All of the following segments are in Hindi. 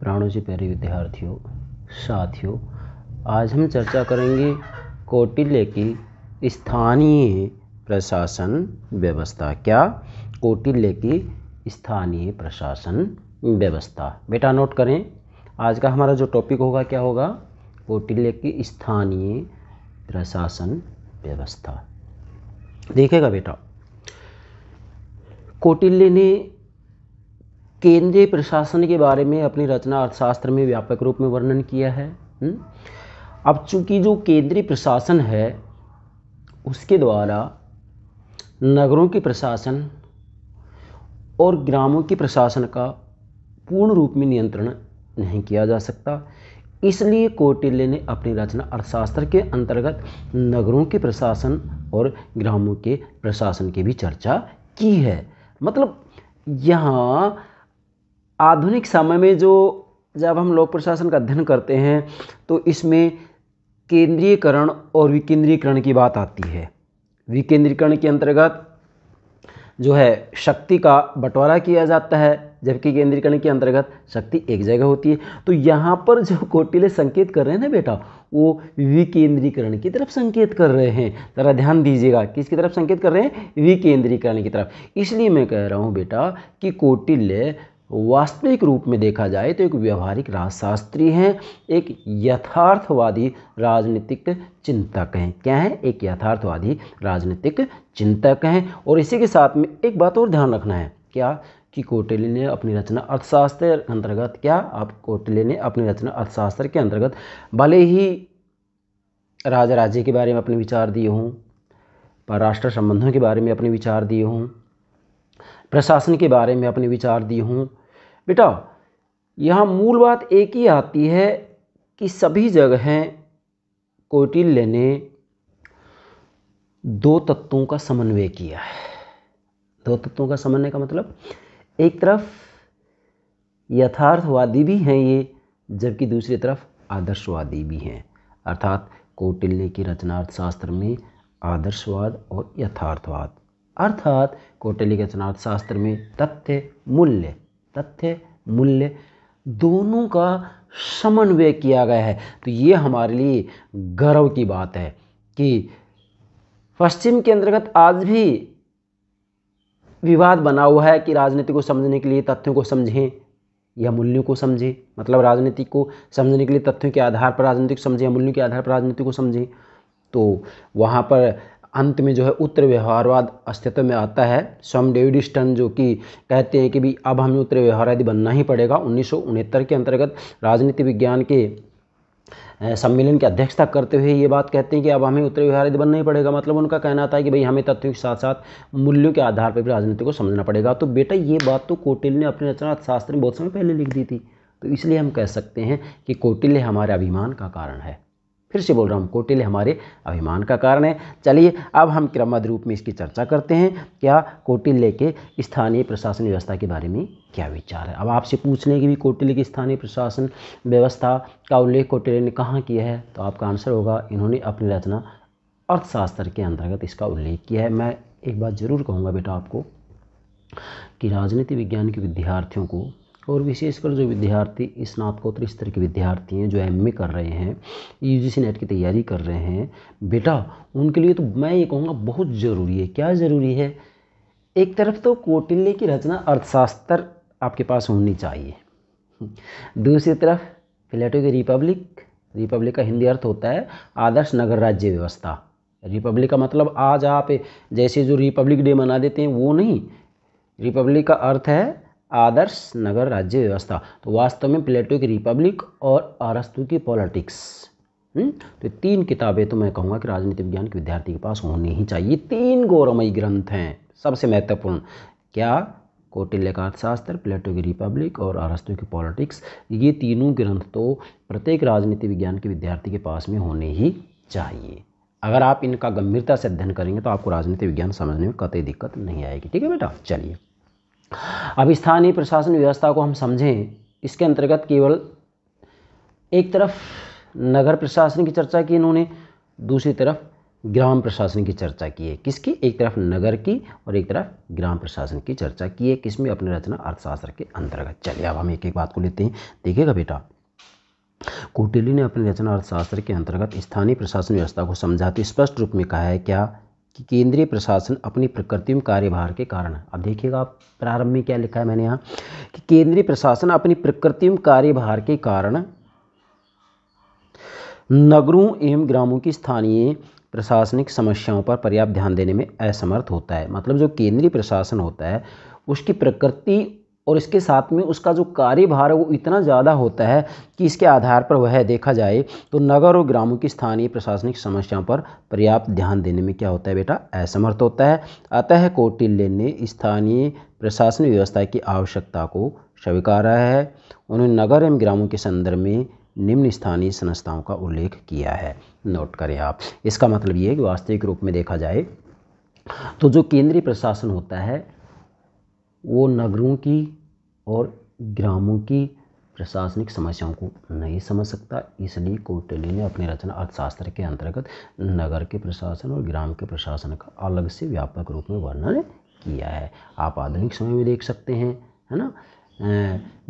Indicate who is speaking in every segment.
Speaker 1: प्राणों से प्यारे विद्यार्थियों साथियों आज हम चर्चा करेंगे कौटिल्य की स्थानीय प्रशासन व्यवस्था क्या कौटिल्य की स्थानीय प्रशासन व्यवस्था बेटा नोट करें आज का हमारा जो टॉपिक होगा क्या होगा कौटिल्य की स्थानीय प्रशासन व्यवस्था देखेगा बेटा कौटिल्य ने केंद्रीय प्रशासन के बारे में अपनी रचना अर्थशास्त्र में व्यापक रूप में वर्णन किया है हम्म? अब चूंकि जो केंद्रीय प्रशासन है उसके द्वारा नगरों के प्रशासन और ग्रामों के प्रशासन का पूर्ण रूप में नियंत्रण नहीं किया जा सकता इसलिए कौटिल्य ने अपनी रचना अर्थशास्त्र के अंतर्गत नगरों के प्रशासन और ग्रामों के प्रशासन की भी चर्चा की है मतलब यहाँ आधुनिक समय में जो जब हम लोक प्रशासन का अध्ययन करते हैं तो इसमें केंद्रीयकरण और विकेंद्रीकरण की बात आती है विकेंद्रीकरण के अंतर्गत जो है शक्ति का बंटवारा किया जाता है जबकि केंद्रीकरण के अंतर्गत शक्ति एक जगह होती है तो यहाँ पर जो कोटिले संकेत कर रहे हैं ना बेटा वो विकेंद्रीकरण की तरफ संकेत कर रहे हैं ज़रा ध्यान दीजिएगा किसकी तरफ संकेत कर रहे हैं विकेंद्रीकरण की तरफ इसलिए मैं कह रहा हूँ बेटा कि कोटिल्य वास्तविक रूप में देखा जाए तो एक व्यवहारिक राजशास्त्री हैं एक यथार्थवादी राजनीतिक चिंतक हैं क्या है एक यथार्थवादी राजनीतिक चिंतक हैं और इसी के साथ में एक बात और ध्यान रखना है क्या कि कोटिले ने अपनी रचना अर्थशास्त्र अंतर्गत क्या आप कोटिले ने अपनी रचना अर्थशास्त्र के अंतर्गत भले ही राजा राज्य के बारे में अपने विचार दिए हों पर राष्ट्र संबंधों के बारे में अपने विचार दिए हों प्रशासन के बारे में अपने विचार दिए हों बेटा यहाँ मूल बात एक ही आती है कि सभी जगहें कौटिल्य ने दो तत्वों का समन्वय किया है दो तत्वों का समन्वय का मतलब एक तरफ यथार्थवादी भी हैं ये जबकि दूसरी तरफ आदर्शवादी भी हैं अर्थात कौटिल्य की रचनार्थ शास्त्र में आदर्शवाद और यथार्थवाद अर्थात कौटिल्य के रचनार्थ शास्त्र में तथ्य मूल्य तथ्य मूल्य दोनों का समन्वय किया गया है तो ये हमारे लिए गर्व की बात है कि पश्चिम के अंतर्गत आज भी विवाद बना हुआ है कि राजनीति को समझने के लिए तथ्यों को समझें या मूल्यों को समझें मतलब राजनीति को समझने के लिए तथ्यों के आधार पर राजनीति को समझें या मूल्यों के आधार पर राजनीति को समझें तो वहाँ पर अंत में जो है उत्तर व्यवहारवाद अस्तित्व में आता है स्वम डेविड स्टन जो कि कहते हैं कि भी अब हमें उत्तर व्यवहारवादी बनना ही पड़ेगा उन्नीस के अंतर्गत राजनीति विज्ञान के सम्मेलन की अध्यक्षता करते हुए ये बात कहते हैं कि अब हमें उत्तर व्यवहारित बनना ही पड़ेगा मतलब उनका कहना था कि भाई हमें तथ्यों के साथ साथ मूल्यों के आधार पर भी राजनीति को समझना पड़ेगा तो बेटा ये बात तो कोटिल ने अपने रचना शास्त्र में बहुत समय पहले लिख दी थी तो इसलिए हम कह सकते हैं कि कोटिल्य हमारे अभिमान का कारण है फिर से बोल रहा हूँ कोटिल्य हमारे अभिमान का कारण है चलिए अब हम क्रमबद्ध रूप में इसकी चर्चा करते हैं क्या कोटिल्य के स्थानीय प्रशासन व्यवस्था के बारे में क्या विचार है अब आपसे पूछ लें कि भी कोटिल्य की स्थानीय प्रशासन व्यवस्था का उल्लेख कोटिल्य ने कहाँ किया है तो आपका आंसर होगा इन्होंने अपनी रचना अर्थशास्त्र के अंतर्गत इसका उल्लेख किया है मैं एक बात ज़रूर कहूँगा बेटा आपको कि राजनीति विज्ञान के विद्यार्थियों को और विशेषकर जो विद्यार्थी स्नातकोत्तर स्तर के विद्यार्थी हैं जो एम कर रहे हैं यू e नेट की तैयारी कर रहे हैं बेटा उनके लिए तो मैं ये कहूँगा बहुत ज़रूरी है क्या ज़रूरी है एक तरफ तो कौटिल्य की रचना अर्थशास्त्र आपके पास होनी चाहिए दूसरी तरफ प्लेटो की रिपब्लिक रिपब्लिक का हिंदी अर्थ होता है आदर्श नगर राज्य व्यवस्था रिपब्लिक का मतलब आज आप जैसे जो रिपब्लिक डे मना देते हैं वो नहीं रिपब्लिक का अर्थ है आदर्श नगर राज्य व्यवस्था तो वास्तव में प्लेटो की रिपब्लिक और अरस्तु की पॉलिटिक्स हम्म, तो तीन किताबें तो मैं कहूँगा कि राजनीति विज्ञान के विद्यार्थी के पास होनी ही चाहिए तीन गौरवमयी ग्रंथ हैं सबसे महत्वपूर्ण क्या कौटिल्य का अर्थशास्त्र प्लेटो की रिपब्लिक और अरस्तु की पॉलिटिक्स ये तीनों ग्रंथ तो प्रत्येक राजनीति विज्ञान के विद्यार्थी के पास में होने ही चाहिए अगर आप इनका गंभीरता से अध्ययन करेंगे तो आपको राजनीति विज्ञान समझने में कतई दिक्कत नहीं आएगी ठीक है बेटा चलिए अब स्थानीय प्रशासन व्यवस्था को हम समझें इसके अंतर्गत केवल एक तरफ नगर प्रशासन की चर्चा की इन्होंने दूसरी तरफ ग्राम प्रशासन की चर्चा की है किसकी एक तरफ नगर की और एक तरफ ग्राम प्रशासन की चर्चा की है किसमें अपने रचना अर्थशास्त्र के अंतर्गत चलिए अब हम एक एक बात को लेते हैं देखिएगा बेटा कोटेली ने अपने रचना अर्थशास्त्र के अंतर्गत स्थानीय प्रशासन व्यवस्था को समझाते स्पष्ट रूप में कहा है क्या कि केंद्रीय प्रशासन अपनी प्रकृति में कार्यभार के कारण अब देखिएगा आप प्रारंभ में क्या लिखा है मैंने यहाँ कि केंद्रीय प्रशासन अपनी प्रकृति में कार्यभार के कारण नगरों एवं ग्रामों की स्थानीय प्रशासनिक समस्याओं पर पर्याप्त ध्यान देने में असमर्थ होता है मतलब जो केंद्रीय प्रशासन होता है उसकी प्रकृति और इसके साथ में उसका जो कार्यभार है वो इतना ज़्यादा होता है कि इसके आधार पर वह देखा जाए तो नगर और ग्रामों की स्थानीय प्रशासनिक समस्याओं पर पर्याप्त ध्यान देने में क्या होता है बेटा असमर्थ होता है अतः कौटिल्य ने स्थानीय प्रशासन व्यवस्था की आवश्यकता को स्वीकारा है उन्होंने नगर एवं ग्रामों के संदर्भ में निम्न स्थानीय संस्थाओं का उल्लेख किया है नोट करें आप इसका मतलब ये है कि वास्तविक रूप में देखा जाए तो जो केंद्रीय प्रशासन होता है वो नगरों की और ग्रामों की प्रशासनिक समस्याओं को नहीं समझ सकता इसलिए कौटिल्य ने अपनी रचना अर्थशास्त्र के अंतर्गत नगर के प्रशासन और ग्राम के प्रशासन का अलग से व्यापक रूप में वर्णन किया है आप आधुनिक समय में देख सकते हैं है ना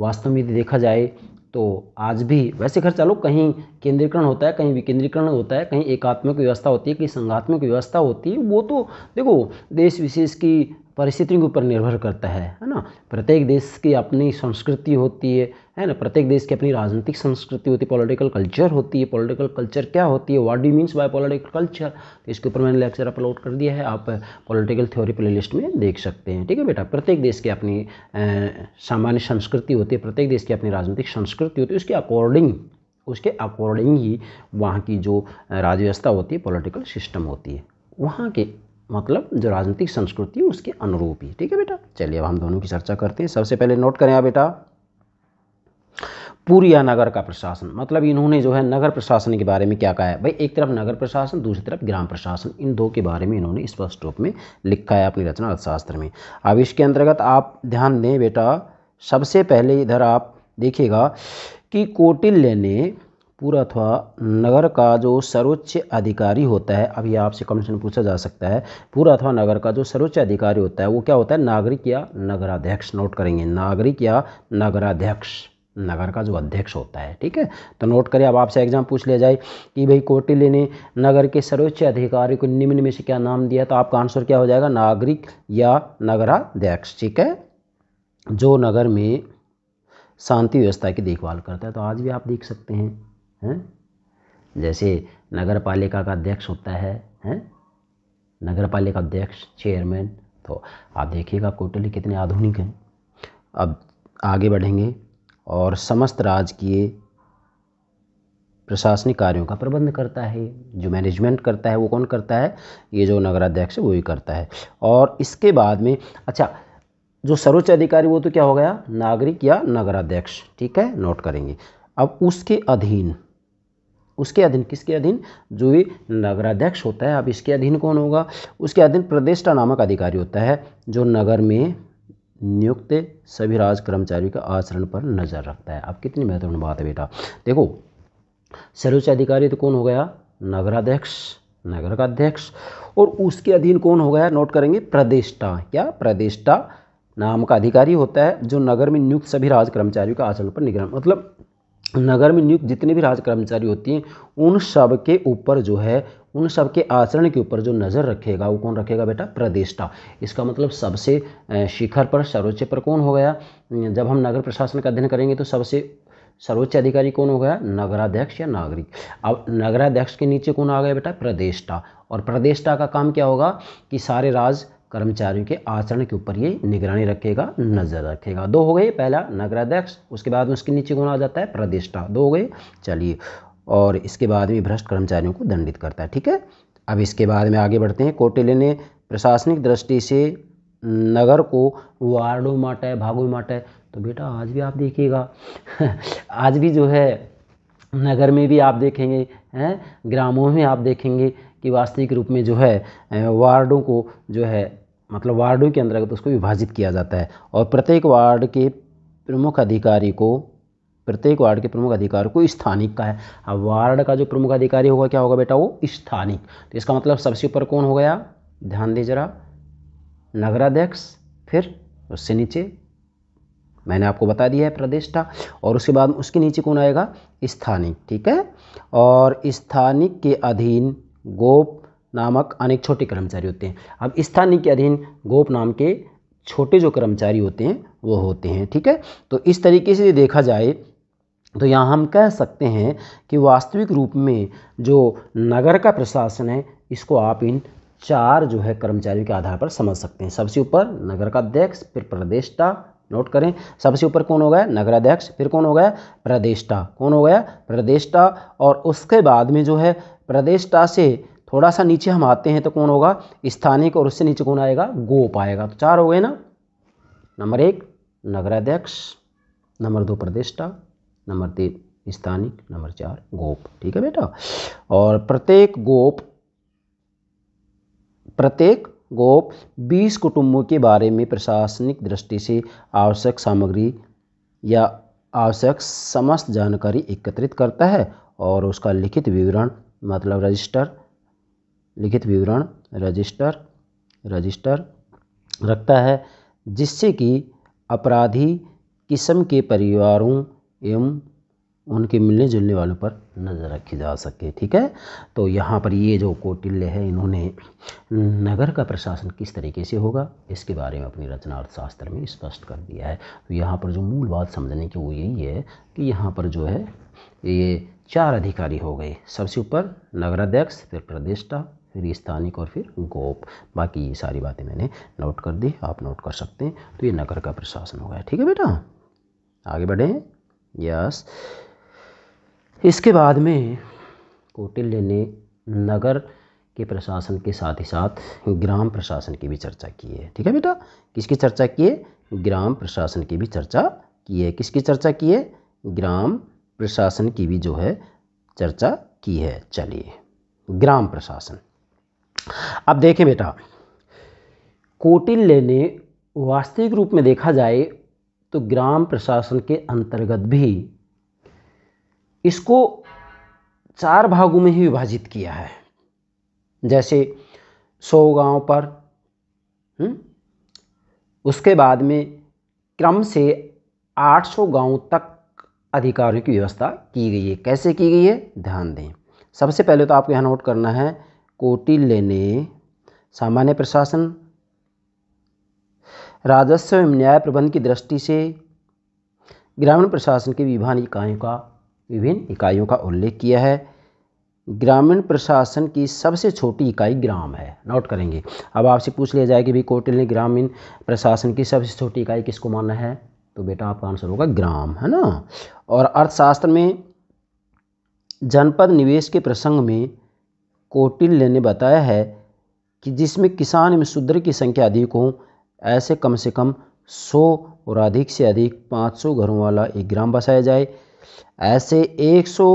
Speaker 1: वास्तव में यदि देखा जाए तो आज भी वैसे खर चलो कहीं केंद्रीकरण होता है कहीं विकेंद्रीकरण होता है कहीं एकात्मक व्यवस्था होती है कहीं संघात्मक व्यवस्था होती है वो तो देखो देश विशेष की परिस्थितियों के ऊपर निर्भर करता है है ना प्रत्येक देश की अपनी संस्कृति होती है है ना प्रत्येक देश की अपनी राजनीतिक संस्कृति होती है पॉलिटिकल कल्चर होती है पॉलिटिकल कल्चर क्या होती है what do means by political culture तो इसके ऊपर मैंने लेक्चर अपलोड कर दिया है आप पॉलिटिकल थ्योरी प्ले लिस्ट में देख सकते हैं ठीक है बेटा प्रत्येक देश की अपनी सामान्य संस्कृति होती है प्रत्येक देश की अपनी राजनीतिक संस्कृति होती है उसके अकॉर्डिंग उसके अकॉर्डिंग ही वहाँ की जो राजव्यवस्था होती है पॉलिटिकल सिस्टम होती है वहाँ के मतलब जो राजनीतिक संस्कृति है उसके अनुरूप ही ठीक है बेटा चलिए अब हम दोनों की चर्चा करते हैं सबसे पहले नोट करें आप बेटा पूरी या नगर का प्रशासन मतलब इन्होंने जो है नगर प्रशासन के बारे में क्या कहा है भाई एक तरफ नगर प्रशासन दूसरी तरफ ग्राम प्रशासन इन दो के बारे में इन्होंने स्पष्ट रूप में लिखा है अपनी रचना अर्थशास्त्र में अब इसके अंतर्गत आप ध्यान दें बेटा सबसे पहले इधर आप देखिएगा कि कौटिल्य ने पूरा अथवा नगर का जो सर्वोच्च अधिकारी होता है अभी आपसे कमीशन पूछा जा सकता है पूरा अथवा नगर का जो सर्वोच्च अधिकारी होता है वो क्या होता है नागरिक या नगराध्यक्ष नोट करेंगे नागरिक या नगराध्यक्ष नगर का जो अध्यक्ष होता है ठीक है तो नोट करिए अब आपसे एग्जाम पूछ लिया जाए कि भाई कोटिले ने नगर के सर्वोच्च अधिकारी को निम्न में से क्या नाम दिया तो आपका आंसर क्या हो जाएगा नागरिक या नगराध्यक्ष ठीक है जो नगर में शांति व्यवस्था की देखभाल करता है तो आज भी आप देख सकते हैं हैं जैसे नगर पालिका का अध्यक्ष होता है हैं नगर पालिका अध्यक्ष चेयरमैन तो आप देखिएगा कोटली कितने आधुनिक हैं अब आगे बढ़ेंगे और समस्त राजकीय प्रशासनिक कार्यों का प्रबंध करता है जो मैनेजमेंट करता है वो कौन करता है ये जो नगराध्यक्ष है वो ही करता है और इसके बाद में अच्छा जो सर्वोच्च अधिकारी वो तो क्या हो गया नागरिक या नगराध्यक्ष ठीक है नोट करेंगे अब उसके अधीन उसके अधीन किसके अधीन जो भी नगराध्यक्ष होता है अब इसके अधीन कौन होगा उसके अधीन प्रदेष्टा नामक अधिकारी होता है जो नगर में नियुक्त सभी राज कर्मचारियों के आचरण पर नज़र रखता है अब कितनी महत्वपूर्ण बात है बेटा देखो सर्वोच्च अधिकारी तो कौन हो गया नगराध्यक्ष नगर का अध्यक्ष और उसके अधीन कौन हो गया नोट करेंगे प्रदेष्टा क्या प्रदेष्टा नाम का अधिकारी होता है जो नगर में नियुक्त सभी राज कर्मचारियों के आचरण पर निगरान मतलब नगर में नियुक्त जितने भी राज कर्मचारी होती हैं उन सब के ऊपर जो है उन सब के आचरण के ऊपर जो नज़र रखेगा वो कौन रखेगा बेटा प्रदेष्टा इसका मतलब सबसे शिखर पर सर्वोच्च पर कौन हो गया जब हम नगर प्रशासन का अध्ययन करेंगे तो सबसे सर्वोच्च अधिकारी कौन हो गया नगराध्यक्ष या नागरिक अब नगराध्यक्ष के नीचे कौन आ गया बेटा प्रदेष्टा और प्रदेष्टा का काम क्या होगा कि सारे राज कर्मचारियों के आचरण के ऊपर ये निगरानी रखेगा नज़र रखेगा दो हो गए पहला नगराध्यक्ष उसके बाद में उसके नीचे कौन आ जाता है प्रदिष्ठा दो हो गए चलिए और इसके बाद में भ्रष्ट कर्मचारियों को दंडित करता है ठीक है अब इसके बाद में आगे बढ़ते हैं कोटिले ने प्रशासनिक दृष्टि से नगर को वार्डों में बांटा है भागों में बांटा है तो बेटा आज भी आप देखिएगा आज भी जो है नगर में भी आप देखेंगे हैं ग्रामों में आप देखेंगे कि वास्तविक रूप में जो है वार्डों को जो है मतलब वार्डों के अंतर्गत उसको विभाजित किया जाता है और प्रत्येक वार्ड के प्रमुख अधिकारी को प्रत्येक वार्ड के प्रमुख अधिकार को स्थानिक का है अब वार्ड का जो प्रमुख अधिकारी होगा क्या होगा बेटा वो स्थानिक तो इसका मतलब सबसे ऊपर कौन हो गया ध्यान दीजिए जरा नगराध्यक्ष फिर उससे नीचे मैंने आपको बता दिया है प्रदेष्टा और उसके बाद उसके नीचे कौन आएगा स्थानिक ठीक है और स्थानिक के अधीन गोप नामक अनेक छोटे कर्मचारी होते हैं अब स्थानिक के अधीन गोप नाम के छोटे जो कर्मचारी होते हैं वो होते हैं ठीक है तो इस तरीके से देखा जाए तो यहाँ हम कह सकते हैं कि वास्तविक रूप में जो नगर का प्रशासन है इसको आप इन चार जो है कर्मचारियों के आधार पर समझ सकते हैं सबसे ऊपर नगर का अध्यक्ष फिर प्रदेष्टा नोट करें सबसे ऊपर कौन हो गया नगराध्यक्ष फिर कौन हो गया प्रदेष्टा कौन हो गया प्रदेष्टा और उसके बाद में जो है प्रदेष्टा से थोड़ा सा नीचे हम आते हैं तो कौन होगा स्थानिक और उससे नीचे कौन आएगा गोप आएगा तो चार हो गए ना नंबर एक नगराध्यक्ष नंबर दो प्रदेष्टा नंबर तीन स्थानिक नंबर चार गोप ठीक है बेटा और प्रत्येक गोप प्रत्येक गोप बीस कुटुंबों के बारे में प्रशासनिक दृष्टि से आवश्यक सामग्री या आवश्यक समस्त जानकारी एकत्रित करता है और उसका लिखित विवरण मतलब रजिस्टर लिखित विवरण रजिस्टर रजिस्टर रखता है जिससे कि अपराधी किस्म के परिवारों एवं उनके मिलने जुलने वालों पर नज़र रखी जा सके ठीक है तो यहाँ पर ये जो कोटिल्य है इन्होंने नगर का प्रशासन किस तरीके से होगा इसके बारे में अपनी रचनार्थ शास्त्र में स्पष्ट कर दिया है तो यहाँ पर जो मूल बात समझने की वो यही है कि यहाँ पर जो है ये चार अधिकारी हो गए सबसे ऊपर नगराध्यक्ष फिर प्रदेष्टा फिर स्थानिक और फिर गोप बाकी ये सारी बातें मैंने नोट कर दी आप नोट कर सकते हैं तो ये नगर का प्रशासन हो गया ठीक है बेटा आगे बढ़ें यस इसके बाद में कौटिल्य ने नगर के प्रशासन के साथ ही साथ ग्राम प्रशासन की भी चर्चा की है ठीक है बेटा किसकी चर्चा की है ग्राम प्रशासन की भी चर्चा की है किसकी चर्चा की है ग्राम प्रशासन की भी जो है चर्चा की है चलिए ग्राम प्रशासन अब देखें बेटा कौटिल्य ने वास्तविक रूप में देखा जाए तो ग्राम प्रशासन के अंतर्गत भी इसको चार भागों में ही विभाजित किया है जैसे सौ गांव पर हुँ? हम्म, उसके बाद में क्रम से 800 गांव तक अधिकारों की व्यवस्था की गई है कैसे की गई है ध्यान दें सबसे पहले तो आपको यहाँ नोट करना है कोटी लेने सामान्य प्रशासन राजस्व एवं न्याय प्रबंध की दृष्टि से ग्रामीण प्रशासन की विभाग इकाइयों का विभिन्न इकाइयों का उल्लेख किया है ग्रामीण प्रशासन की सबसे छोटी इकाई ग्राम है नोट करेंगे अब आपसे पूछ लिया जाए कि भाई कोटिल ने ग्रामीण प्रशासन की सबसे छोटी इकाई किसको माना है तो बेटा आपका आंसर होगा ग्राम है ना और अर्थशास्त्र में जनपद निवेश के प्रसंग में कोटिल्य ने बताया है कि जिसमें किसान एवं शूद्र की संख्या अधिक हो ऐसे कम से कम सौ और अधिक से अधिक 500 घरों वाला एक ग्राम बसाया जाए ऐसे 100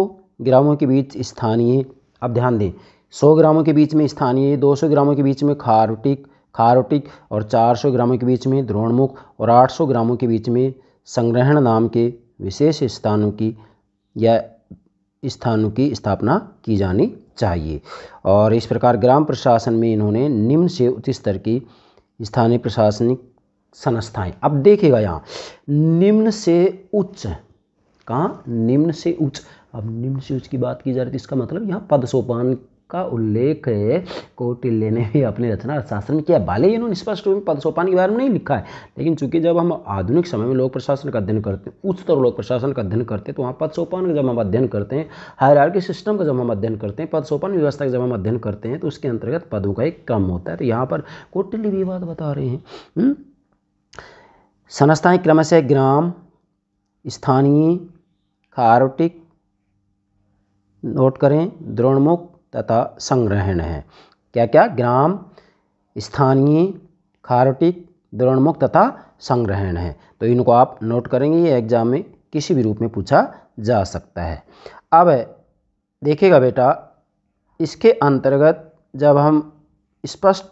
Speaker 1: ग्रामों के बीच स्थानीय अब ध्यान दें 100 ग्रामों के बीच में स्थानीय 200 ग्रामों के बीच में खारोटिक खारोटिक और 400 ग्रामों के बीच में द्रोणमुख और 800 ग्रामों के बीच में संग्रहण नाम के विशेष स्थानों की या स्थानों की स्थापना की जानी चाहिए और इस प्रकार ग्राम प्रशासन में इन्होंने निम्न से उच्च स्तर की स्थानीय प्रशासनिक संस्थाएं अब देखिएगा यहाँ निम्न से उच्च कहाँ निम्न से उच्च अब निम्न से उच्च की बात की जा रही थी इसका मतलब यहाँ पद सोपान का उल्लेख कौटिल्य ने भी अपने रचना शास्त्र में किया भले ही इन्होंने स्पष्ट रूप में पद सोपान के बारे में नहीं लिखा है लेकिन चूंकि जब हम आधुनिक समय में लोक प्रशासन का अध्ययन करते हैं उच्चतर लोक प्रशासन का अध्ययन करते हैं तो वहाँ पद सोपान का जब हम अध्ययन करते हैं हायर हायरार्की सिस्टम का जब हम अध्ययन करते हैं पद सोपान व्यवस्था का जब हम अध्ययन करते हैं तो उसके अंतर्गत पदों का एक क्रम होता है तो यहाँ पर कौटिल्य भी बात बता रहे हैं हम्म? संस्थाएं क्रमशः ग्राम स्थानीय खारोटिक नोट करें द्रोणमुख तथा संग्रहण है क्या क्या ग्राम स्थानीय खारोटिक द्रोणमुख तथा संग्रहण है तो इनको आप नोट करेंगे ये एग्जाम में किसी भी रूप में पूछा जा सकता है अब देखिएगा बेटा इसके अंतर्गत जब हम स्पष्ट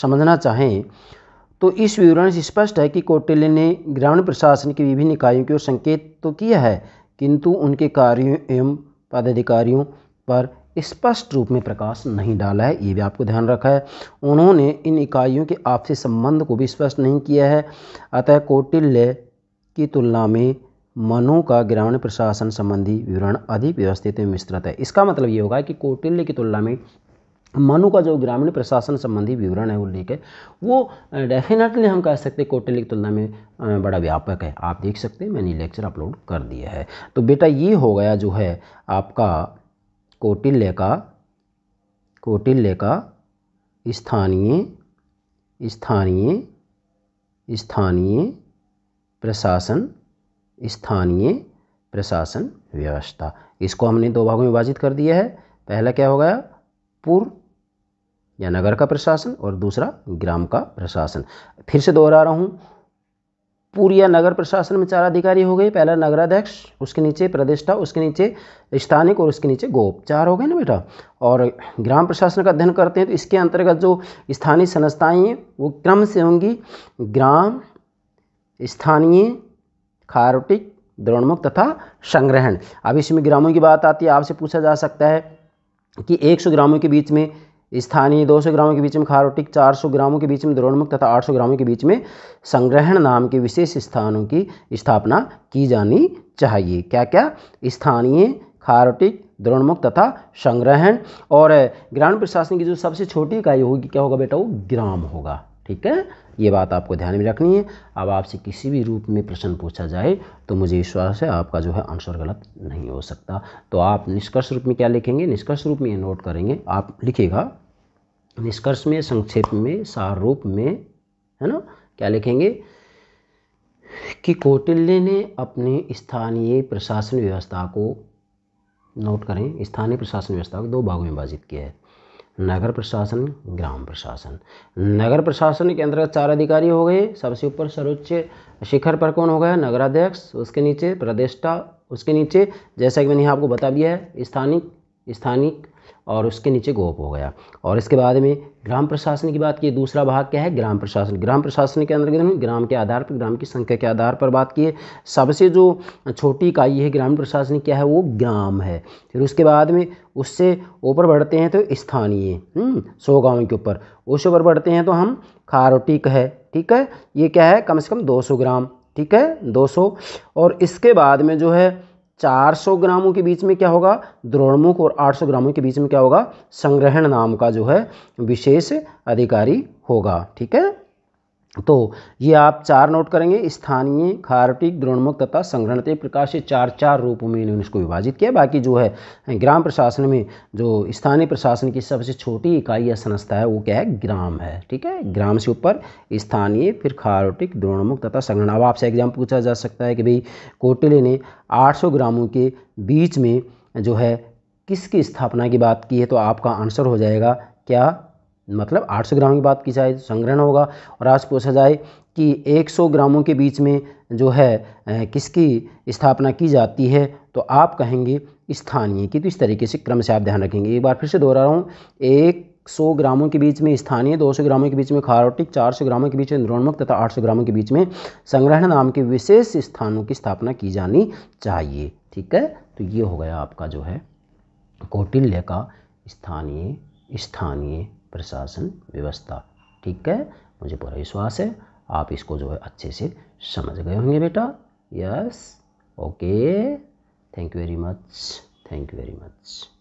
Speaker 1: समझना चाहें तो इस विवरण से स्पष्ट है कि कौटिल्य ने ग्रामीण प्रशासन की विभिन्न इकाइयों की ओर संकेत तो किया है किंतु उनके कार्यों एवं पदाधिकारियों पर स्पष्ट रूप में प्रकाश नहीं डाला है ये भी आपको ध्यान रखा है उन्होंने इन इकाइयों के आपसी संबंध को भी स्पष्ट नहीं किया है अतः कौटिल्य की तुलना में मनु का ग्रामीण प्रशासन संबंधी विवरण अधिक व्यवस्थित एवं विस्तृत है इसका मतलब ये होगा कि कौटिल्य की तुलना में मनु का जो ग्रामीण प्रशासन संबंधी विवरण है उल्लेख है वो डेफिनेटली हम कह सकते हैं कौटिल्य की तुलना में बड़ा व्यापक है आप देख सकते हैं मैंने लेक्चर अपलोड कर दिया है तो बेटा ये हो गया जो है आपका कौटिल्य का कौटिल्य का स्थानीय स्थानीय स्थानीय प्रशासन स्थानीय प्रशासन व्यवस्था इसको हमने दो भागों में विभाजित कर दिया है पहला क्या हो गया पूर्व या नगर का प्रशासन और दूसरा ग्राम का प्रशासन फिर से दोहरा रहा हूँ पूरी या नगर प्रशासन में चार अधिकारी हो गए पहला नगराध्यक्ष उसके नीचे प्रतिष्ठा उसके नीचे स्थानिक और उसके नीचे गोप चार हो गए ना बेटा और ग्राम प्रशासन का अध्ययन करते हैं तो इसके अंतर्गत जो स्थानीय संस्थाएँ हैं वो क्रम से होंगी ग्राम स्थानीय खारोटिक द्रोणमुख तथा संग्रहण अब इसमें ग्रामों की बात आती है आपसे पूछा जा सकता है कि 100 ग्रामों के बीच में स्थानीय 200 ग्रामों के बीच में खारोटिक 400 ग्रामों के बीच में द्रोणमुख तथा 800 ग्रामों के बीच में संग्रहण नाम के विशेष स्थानों की स्थापना की जानी चाहिए क्या क्या स्थानीय खारोटिक द्रोणमुख तथा संग्रहण और ग्राम प्रशासन की जो सबसे छोटी इकाई होगी क्या होगा बेटा वो ग्राम होगा ठीक है ये बात आपको ध्यान में रखनी है अब आपसे किसी भी रूप में प्रश्न पूछा जाए तो मुझे विश्वास है आपका जो है आंसर गलत नहीं हो सकता तो आप निष्कर्ष रूप में क्या लिखेंगे निष्कर्ष रूप में ये नोट करेंगे आप लिखिएगा निष्कर्ष में संक्षेप में रूप में है ना क्या लिखेंगे कि कौटिल्य ने अपने स्थानीय प्रशासन व्यवस्था को नोट करें स्थानीय प्रशासन व्यवस्था को दो भागों में विभाजित किया है नगर प्रशासन ग्राम प्रशासन नगर प्रशासन के अंतर्गत चार अधिकारी हो गए सबसे ऊपर सर्वोच्च शिखर पर कौन हो गया नगराध्यक्ष उसके नीचे प्रदेष्टा उसके नीचे जैसा कि मैंने यहाँ आपको बता दिया है स्थानिक स्थानिक और उसके नीचे गोप हो गया और इसके बाद में ग्राम प्रशासन की बात की दूसरा भाग क्या है ग्राम प्रशासन ग्राम प्रशासन के अंतर्गत हम ग्राम के आधार पर ग्राम की संख्या के आधार पर बात की सबसे जो छोटी इकाई है ग्राम प्रशासन क्या है वो ग्राम है फिर उसके बाद में उससे ऊपर बढ़ते हैं तो स्थानीय हम्म, सौ गाँव के ऊपर उससे ऊपर बढ़ते हैं तो हम खारोटिक है ठीक है ये क्या है कम से कम दो ग्राम ठीक है दो और इसके बाद में जो है 400 ग्रामों के बीच में क्या होगा द्रोणमुख और 800 ग्रामों के बीच में क्या होगा संग्रहण नाम का जो है विशेष अधिकारी होगा ठीक है तो ये आप चार नोट करेंगे स्थानीय खारटिक द्रोणमुख तथा संग्रहणत प्रकार से चार चार रूपों में इन्होंने इसको विभाजित किया बाकी जो है ग्राम प्रशासन में जो स्थानीय प्रशासन की सबसे छोटी इकाई या संस्था है वो क्या है ग्राम है ठीक है ग्राम से ऊपर स्थानीय फिर खारटिक द्रोणमुख तथा संग्रहण अब आपसे एग्जाम पूछा जा सकता है कि भाई कोटिले ने आठ ग्रामों के बीच में जो है किसकी स्थापना की बात की है तो आपका आंसर हो जाएगा क्या मतलब 800 ग्राम की बात की जाए तो संग्रहण होगा और आज पूछा जाए कि 100 ग्रामों के बीच में जो है किसकी स्थापना की जाती है तो आप कहेंगे स्थानीय की तो इस तरीके से क्रम से आप ध्यान रखेंगे एक बार फिर से दोहरा रहा हूँ एक सौ ग्रामों के बीच में स्थानीय 200 ग्रामों के बीच में खारोटिक 400 ग्रामों के बीच में द्रोणमुख तथा 800 ग्रामों के बीच में संग्रहण नाम के विशेष स्थानों की स्थापना की जानी चाहिए ठीक है तो ये हो गया आपका जो है कौटिल्य का स्थानीय स्थानीय प्रशासन व्यवस्था ठीक है मुझे पूरा विश्वास है आप इसको जो है अच्छे से समझ गए होंगे बेटा yes okay thank you very much thank you very much